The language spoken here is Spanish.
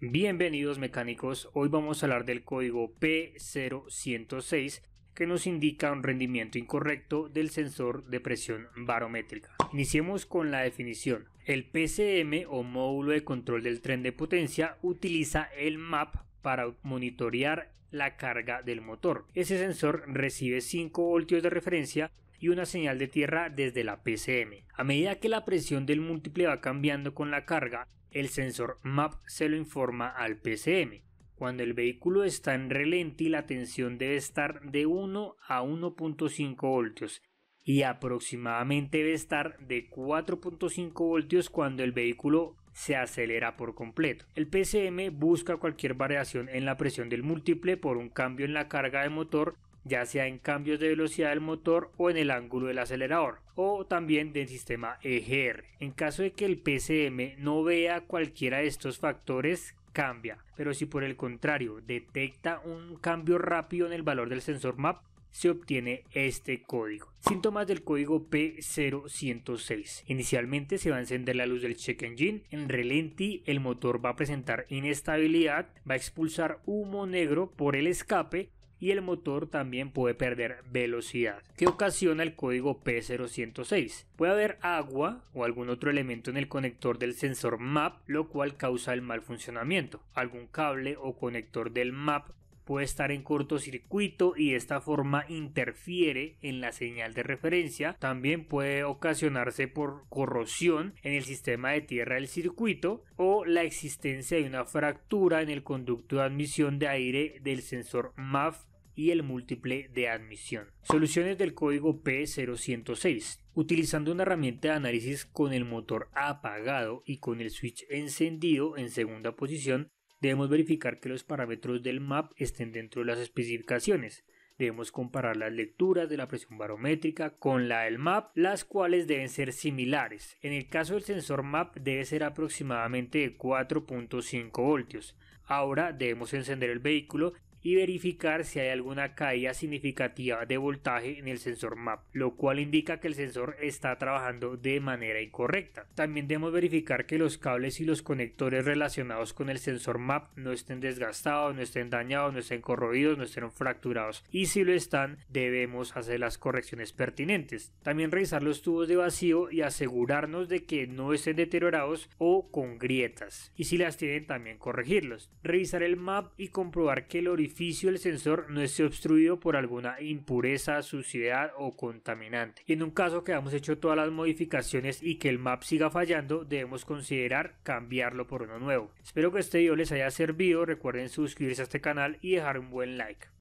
Bienvenidos mecánicos, hoy vamos a hablar del código P0106 que nos indica un rendimiento incorrecto del sensor de presión barométrica. Iniciemos con la definición. El PCM o módulo de control del tren de potencia utiliza el MAP para monitorear la carga del motor. Ese sensor recibe 5 voltios de referencia y una señal de tierra desde la PCM. A medida que la presión del múltiple va cambiando con la carga, el sensor MAP se lo informa al PCM. Cuando el vehículo está en y la tensión debe estar de 1 a 1.5 voltios y aproximadamente debe estar de 4.5 voltios cuando el vehículo se acelera por completo. El PCM busca cualquier variación en la presión del múltiple por un cambio en la carga de motor ya sea en cambios de velocidad del motor o en el ángulo del acelerador, o también del sistema EGR. En caso de que el PCM no vea cualquiera de estos factores, cambia, pero si por el contrario detecta un cambio rápido en el valor del sensor MAP, se obtiene este código. Síntomas del código P0106. Inicialmente se va a encender la luz del check engine, en relenti el motor va a presentar inestabilidad, va a expulsar humo negro por el escape y el motor también puede perder velocidad, que ocasiona el código P0106. Puede haber agua o algún otro elemento en el conector del sensor MAP, lo cual causa el mal funcionamiento. Algún cable o conector del MAP puede estar en cortocircuito y esta forma interfiere en la señal de referencia. También puede ocasionarse por corrosión en el sistema de tierra del circuito o la existencia de una fractura en el conducto de admisión de aire del sensor MAF y el múltiple de admisión. Soluciones del código P0106. Utilizando una herramienta de análisis con el motor apagado y con el switch encendido en segunda posición, debemos verificar que los parámetros del MAP estén dentro de las especificaciones. Debemos comparar las lecturas de la presión barométrica con la del MAP, las cuales deben ser similares. En el caso del sensor MAP debe ser aproximadamente de 4.5 voltios. Ahora debemos encender el vehículo y verificar si hay alguna caída significativa de voltaje en el sensor MAP, lo cual indica que el sensor está trabajando de manera incorrecta. También debemos verificar que los cables y los conectores relacionados con el sensor MAP no estén desgastados, no estén dañados, no estén corroídos, no estén fracturados y si lo están debemos hacer las correcciones pertinentes. También revisar los tubos de vacío y asegurarnos de que no estén deteriorados o con grietas y si las tienen también corregirlos. Revisar el MAP y comprobar que el origen el sensor no esté obstruido por alguna impureza, suciedad o contaminante. Y en un caso que hayamos hecho todas las modificaciones y que el map siga fallando, debemos considerar cambiarlo por uno nuevo. Espero que este video les haya servido, recuerden suscribirse a este canal y dejar un buen like.